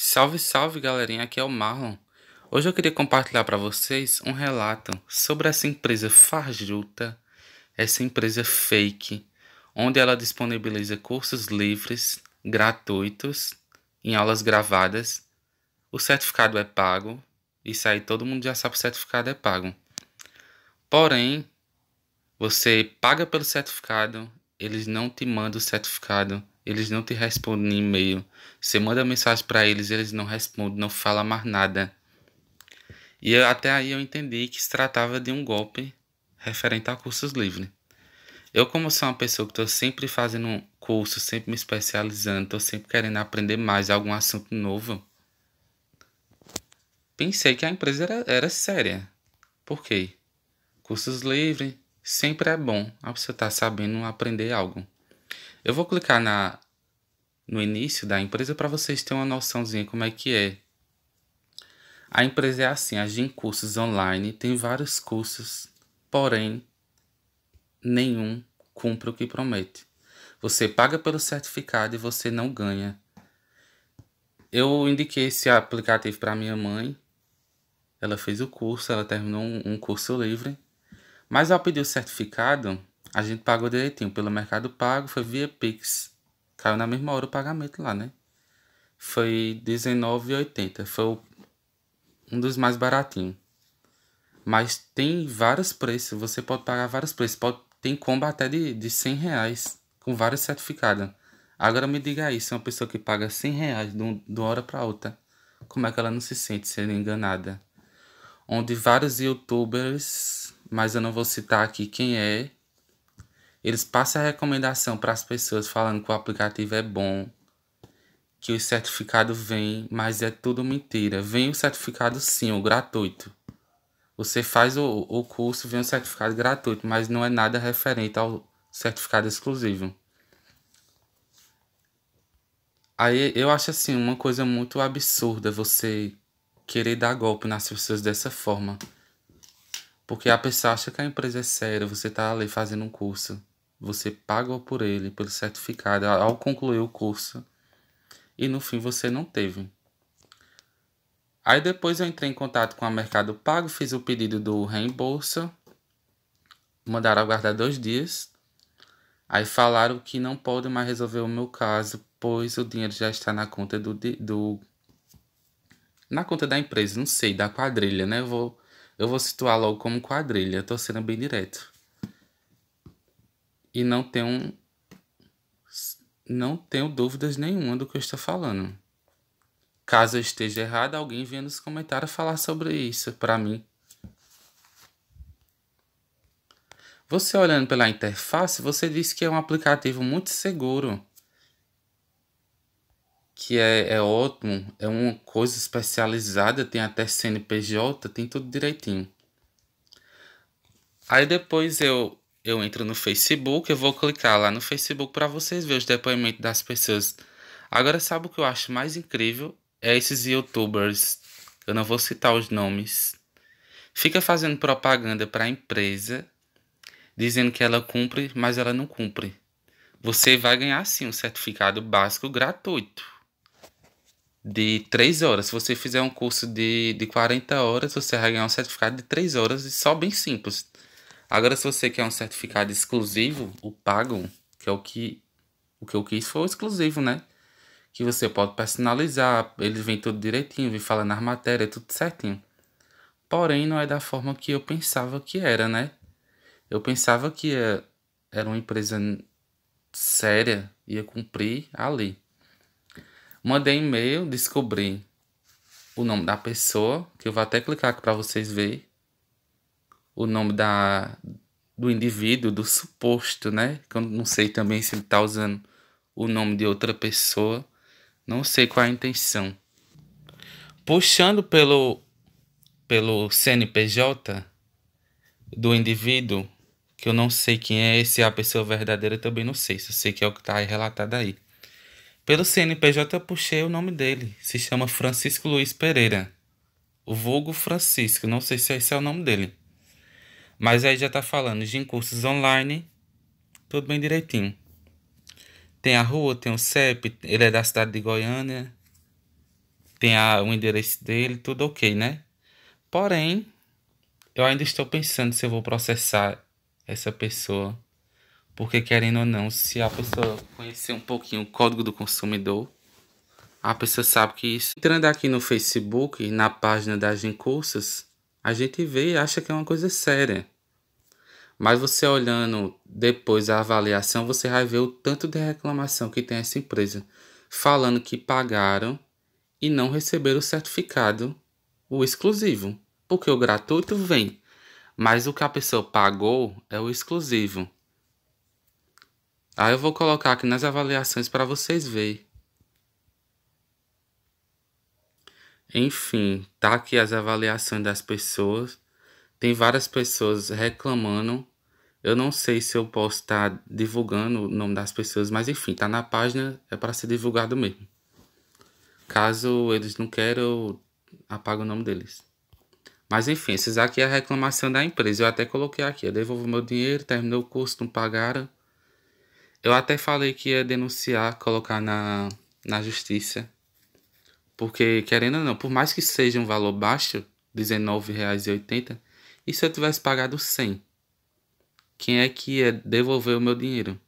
Salve, salve, galerinha, aqui é o Marlon. Hoje eu queria compartilhar para vocês um relato sobre essa empresa farjuta, essa empresa fake, onde ela disponibiliza cursos livres, gratuitos, em aulas gravadas. O certificado é pago, isso aí todo mundo já sabe que o certificado é pago. Porém, você paga pelo certificado, eles não te mandam o certificado eles não te respondem e-mail. Você manda mensagem para eles, eles não respondem, não falam mais nada. E eu, até aí eu entendi que se tratava de um golpe referente a cursos livres. Eu, como sou uma pessoa que estou sempre fazendo um curso, sempre me especializando, estou sempre querendo aprender mais algum assunto novo, pensei que a empresa era, era séria. Por quê? Cursos livres sempre é bom a pessoa estar tá sabendo aprender algo. Eu vou clicar na, no início da empresa para vocês terem uma noçãozinha como é que é. A empresa é assim, a Gin Cursos Online tem vários cursos, porém nenhum cumpre o que promete. Você paga pelo certificado e você não ganha. Eu indiquei esse aplicativo para minha mãe. Ela fez o curso, ela terminou um curso livre. Mas ao pedir o certificado, a gente pagou direitinho pelo Mercado Pago, foi via Pix. Caiu na mesma hora o pagamento lá, né? Foi R$19,80. Foi um dos mais baratinhos. Mas tem vários preços, você pode pagar vários preços. Pode, tem combo até de, de 100 reais, com vários certificados. Agora me diga aí, se uma pessoa que paga 100 reais de, um, de uma hora para outra, como é que ela não se sente sendo enganada? Onde vários youtubers, mas eu não vou citar aqui quem é, eles passam a recomendação para as pessoas falando que o aplicativo é bom, que o certificado vem, mas é tudo mentira. Vem o certificado sim, o gratuito. Você faz o, o curso, vem um certificado gratuito, mas não é nada referente ao certificado exclusivo. Aí eu acho assim uma coisa muito absurda você querer dar golpe nas pessoas dessa forma. Porque a pessoa acha que a empresa é séria, você está ali fazendo um curso, você paga por ele, pelo certificado, ao concluir o curso, e no fim você não teve. Aí depois eu entrei em contato com a Mercado Pago, fiz o pedido do reembolso, mandaram aguardar dois dias. Aí falaram que não podem mais resolver o meu caso, pois o dinheiro já está na conta do, do na conta da empresa, não sei, da quadrilha, né? Eu vou eu vou situar logo como quadrilha, tô sendo bem direto. E não tenho. Não tenho dúvidas nenhuma do que eu estou falando. Caso eu esteja errado, alguém venha nos comentários falar sobre isso para mim. Você olhando pela interface, você diz que é um aplicativo muito seguro que é, é ótimo, é uma coisa especializada, tem até CNPJ, tem tudo direitinho. Aí depois eu eu entro no Facebook, eu vou clicar lá no Facebook para vocês verem os depoimentos das pessoas. Agora sabe o que eu acho mais incrível? É esses youtubers, eu não vou citar os nomes. Fica fazendo propaganda para a empresa, dizendo que ela cumpre, mas ela não cumpre. Você vai ganhar sim um certificado básico gratuito de 3 horas. Se você fizer um curso de, de 40 horas, você vai ganhar um certificado de 3 horas e só bem simples. Agora, se você quer um certificado exclusivo, o pago, que é o que, o que eu quis, foi o exclusivo, né? Que você pode personalizar, ele vem tudo direitinho, vem falando as matérias, tudo certinho. Porém, não é da forma que eu pensava que era, né? Eu pensava que é, era uma empresa séria, ia cumprir a lei. Mandei e-mail, descobri o nome da pessoa, que eu vou até clicar aqui para vocês verem. O nome da, do indivíduo, do suposto, né? Que eu não sei também se ele tá usando o nome de outra pessoa. Não sei qual é a intenção. Puxando pelo, pelo CNPJ do indivíduo, que eu não sei quem é, se é a pessoa verdadeira, também não sei. Só sei que é o que está relatado aí. Pelo CNPJ eu puxei o nome dele. Se chama Francisco Luiz Pereira. O vulgo Francisco, não sei se esse é o nome dele. Mas aí já tá falando de cursos online, tudo bem direitinho. Tem a rua, tem o CEP, ele é da cidade de Goiânia. Tem a, o endereço dele, tudo ok, né? Porém, eu ainda estou pensando se eu vou processar essa pessoa porque, querendo ou não, se a pessoa conhecer um pouquinho o código do consumidor, a pessoa sabe que isso. Entrando aqui no Facebook, na página das encursos, a gente vê e acha que é uma coisa séria. Mas você olhando depois a avaliação, você vai ver o tanto de reclamação que tem essa empresa falando que pagaram e não receberam o certificado, o exclusivo. Porque o gratuito vem, mas o que a pessoa pagou é o exclusivo. Ah, eu vou colocar aqui nas avaliações para vocês verem. Enfim, tá aqui as avaliações das pessoas. Tem várias pessoas reclamando. Eu não sei se eu posso estar tá divulgando o nome das pessoas, mas enfim, tá na página, é para ser divulgado mesmo. Caso eles não queiram, eu apago o nome deles. Mas enfim, esses aqui é a reclamação da empresa. Eu até coloquei aqui, eu devolvo meu dinheiro, terminou o curso, não pagaram. Eu até falei que ia denunciar, colocar na, na justiça. Porque, querendo ou não, por mais que seja um valor baixo, R$19,80, e se eu tivesse pagado 100 Quem é que ia devolver o meu dinheiro?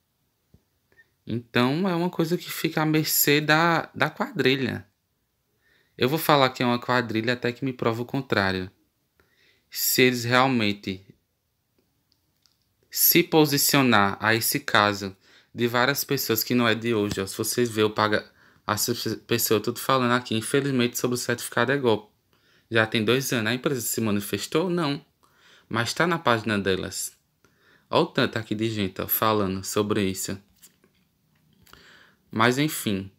Então é uma coisa que fica à mercê da, da quadrilha. Eu vou falar que é uma quadrilha até que me prova o contrário. Se eles realmente se posicionar a esse caso de várias pessoas que não é de hoje. Ó. Se você vê, eu paga as pessoas tudo falando aqui, infelizmente, sobre o certificado é golpe. Já tem dois anos. A empresa se manifestou? Não. Mas está na página delas. Olha o tanto aqui de gente ó, falando sobre isso. Mas enfim.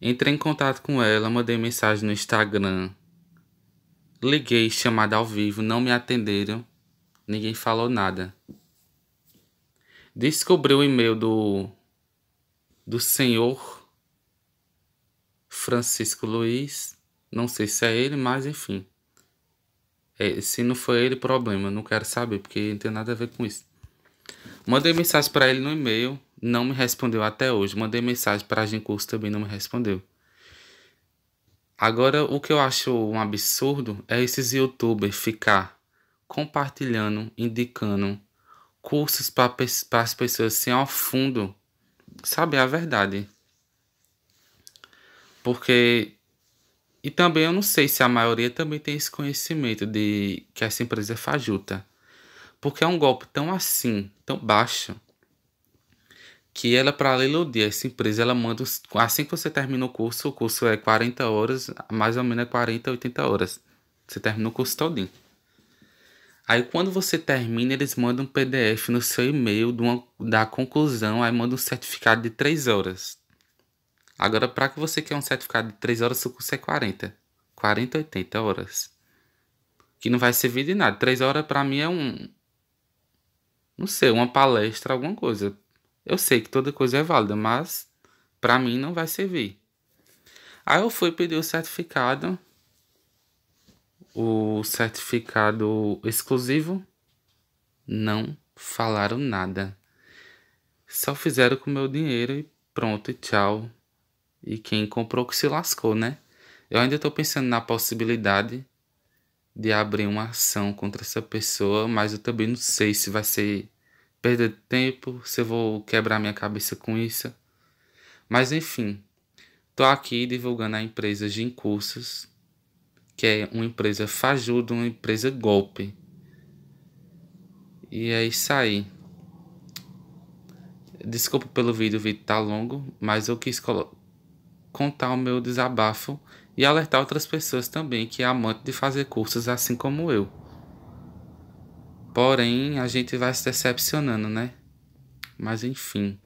Entrei em contato com ela, mandei mensagem no Instagram. Liguei, chamada ao vivo, não me atenderam. Ninguém falou nada descobriu o e-mail do, do senhor Francisco Luiz. Não sei se é ele, mas enfim. É, se não foi ele, problema. Não quero saber, porque não tem nada a ver com isso. Mandei mensagem para ele no e-mail. Não me respondeu até hoje. Mandei mensagem para a Gencurso também não me respondeu. Agora, o que eu acho um absurdo é esses youtubers ficar compartilhando, indicando cursos para as pessoas assim, ao fundo saber é a verdade. Porque. E também eu não sei se a maioria também tem esse conhecimento de que essa empresa é fajuta. Porque é um golpe tão assim, tão baixo, que ela, para iludir essa empresa, ela manda. Assim que você termina o curso, o curso é 40 horas, mais ou menos é 40, 80 horas. Você termina o curso todinho. Aí quando você termina, eles mandam um PDF no seu e-mail uma, da conclusão, aí manda um certificado de 3 horas. Agora, para que você quer um certificado de 3 horas, seu curso é 40. 40, 80 horas. Que não vai servir de nada. 3 horas para mim é um. Não sei, uma palestra, alguma coisa. Eu sei que toda coisa é válida, mas para mim não vai servir. Aí eu fui pedir o certificado o certificado exclusivo? Não falaram nada. Só fizeram com o meu dinheiro e pronto, e tchau. E quem comprou que se lascou, né? Eu ainda estou pensando na possibilidade de abrir uma ação contra essa pessoa, mas eu também não sei se vai ser perda de tempo, se eu vou quebrar minha cabeça com isso. Mas enfim, tô aqui divulgando a empresa de Cursos que é uma empresa fajuda, uma empresa golpe. E é isso aí. Desculpa pelo vídeo, o vídeo tá longo, mas eu quis contar o meu desabafo e alertar outras pessoas também que é amante de fazer cursos assim como eu. Porém, a gente vai se decepcionando, né? Mas enfim.